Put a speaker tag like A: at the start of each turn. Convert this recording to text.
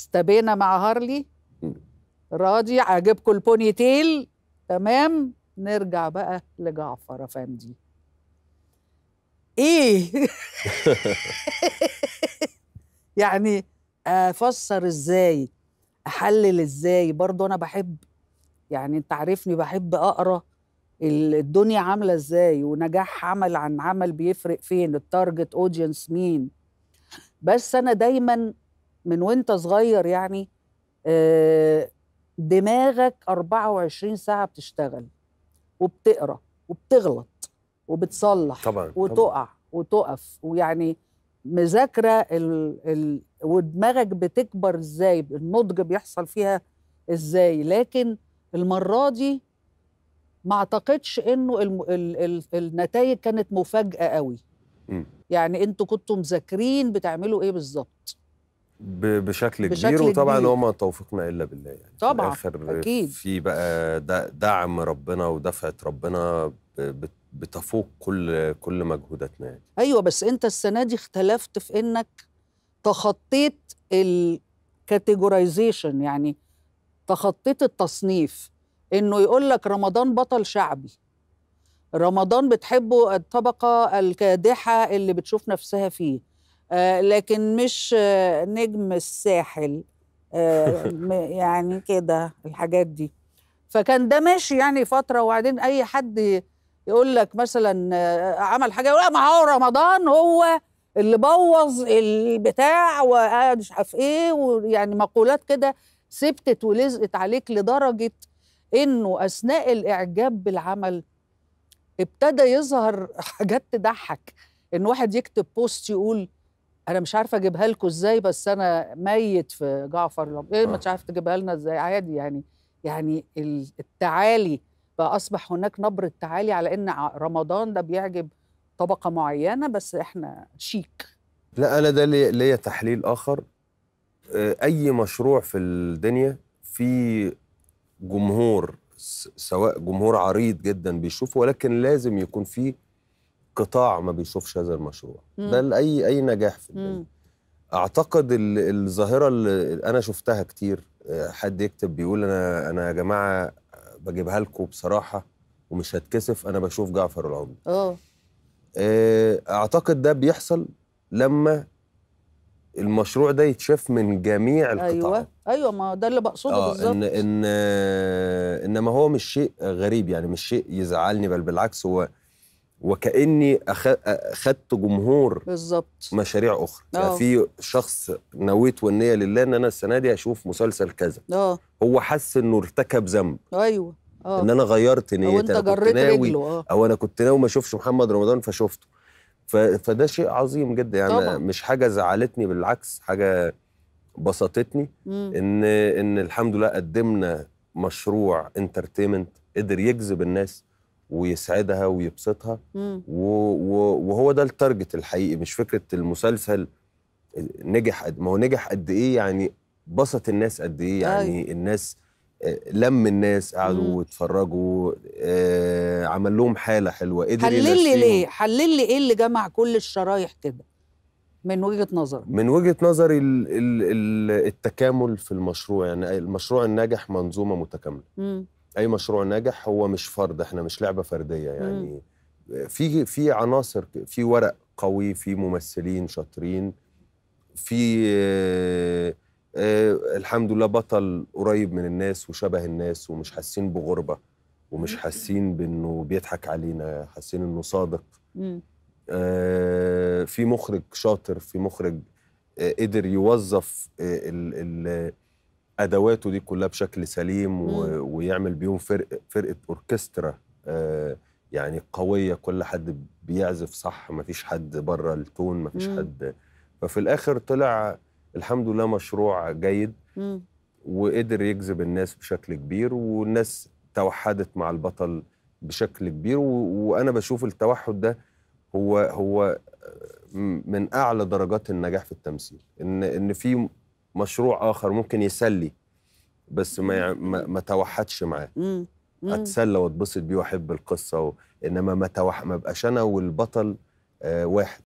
A: استبينا مع هارلي راضي عاجبكم البوني تيل تمام نرجع بقى لجعفر افندي ايه يعني افسر ازاي احلل ازاي برضه انا بحب يعني انت عارفني بحب اقرا الدنيا عامله ازاي ونجاح عمل عن عمل بيفرق فين التارجت اودينس مين بس انا دايما من وانت صغير يعني آه، دماغك 24 ساعه بتشتغل وبتقرا وبتغلط وبتصلح طبعا وتقع طبعا. وتقف ويعني مذاكره ال... ال... ودماغك بتكبر ازاي النضج بيحصل فيها ازاي لكن المره دي ما اعتقدش انه الم... ال... ال... النتائج كانت مفاجاه قوي م. يعني انتوا كنتوا مذاكرين بتعملوا ايه بالظبط
B: بشكل كبير كبير وطبعا هو ما توفيقنا الا بالله يعني طبعا في الاخر اكيد في بقى دعم ربنا ودفعه ربنا بتفوق كل كل مجهوداتنا يعني.
A: ايوه بس انت السنه دي اختلفت في انك تخطيت الكاتيجورايزيشن يعني تخطيت التصنيف انه يقول لك رمضان بطل شعبي رمضان بتحبه الطبقه الكادحه اللي بتشوف نفسها فيه آه، لكن مش آه، نجم الساحل آه، يعني كده الحاجات دي فكان ده ماشي يعني فتره وبعدين اي حد يقول لك مثلا عمل حاجه لا ما هو رمضان هو اللي بوظ البتاع ومش مش عارف ايه ويعني مقولات كده ثبتت ولزقت عليك لدرجه انه اثناء الاعجاب بالعمل ابتدى يظهر حاجات تضحك ان واحد يكتب بوست يقول انا مش عارفه اجيبها لكم ازاي بس انا ميت في جعفر العمدة ايه مش آه. عارفه تجيبها لنا ازاي عادي يعني يعني التعالي بقى اصبح هناك نبره تعالي على ان رمضان ده بيعجب طبقه معينه بس احنا شيك
B: لا انا ده ليا تحليل اخر آه، اي مشروع في الدنيا في جمهور سواء جمهور عريض جدا بيشوفه ولكن لازم يكون فيه قطاع ما بيشوفش هذا المشروع مم. ده لاي اي نجاح في الدنيا اعتقد الظاهره اللي انا شفتها كتير حد يكتب بيقول انا انا يا جماعه بجيبها لكم بصراحه ومش هتكسف انا بشوف جعفر العمدة اه اعتقد ده بيحصل لما المشروع ده يتشاف من جميع القطاعات
A: ايوه ايوه ما ده اللي بقصده آه بالظبط ان
B: ان انما هو مش شيء غريب يعني مش شيء يزعلني بل بالعكس هو وكاني اخذت جمهور
A: بالظبط
B: مشاريع اخرى يعني آه. في شخص نويت والنيه لله ان انا السنه دي اشوف مسلسل كذا اه هو حس انه ارتكب ذنب
A: ايوه أوه. ان انا
B: غيرت نيتي او انت جريت ناوي رجله. آه. او انا كنت ناوي ما اشوفش محمد رمضان فشفته ف... فده شيء عظيم جدا يعني طبعا. مش حاجه زعلتني بالعكس حاجه بسطتني مم. ان ان الحمد لله قدمنا مشروع انترتينمنت قدر يجذب الناس ويسعدها ويبسطها وهو ده التارجت الحقيقي مش فكره المسلسل نجح قد ما هو نجح قد ايه يعني بسط الناس قد ايه يعني أي. أيوه. الناس آه، لم الناس قعدوا واتفرجوا آه عمل لهم حاله حلوه قدر حلل لي ليه
A: حلل لي ايه اللي جمع كل الشرايح كده من وجهه نظرك من
B: وجهه نظري التكامل في المشروع يعني المشروع الناجح منظومه متكامله اي مشروع ناجح هو مش فرد احنا مش لعبه فرديه يعني في في عناصر في ورق قوي في ممثلين شاطرين في آه،, آه الحمد لله بطل قريب من الناس وشبه الناس ومش حاسين بغربه ومش حاسين بانه بيضحك علينا حاسين انه صادق آه في مخرج شاطر في مخرج آه، قدر يوظف آه، ال ال ادواته دي كلها بشكل سليم و... ويعمل بيهم فرق فرقه اوركسترا آه يعني قويه كل حد بيعزف صح ما فيش حد بره التون ما فيش حد ففي الاخر طلع الحمد لله مشروع جيد مم. وقدر يجذب الناس بشكل كبير والناس توحدت مع البطل بشكل كبير و... وانا بشوف التوحد ده هو هو آه، من اعلى درجات النجاح في التمثيل ان ان في مشروع اخر ممكن يسلي بس ما ما, ما توحدش معاه اتسلى واتبسط بيه واحب القصه و... انما ما توح ما بقاش انا والبطل آه واحد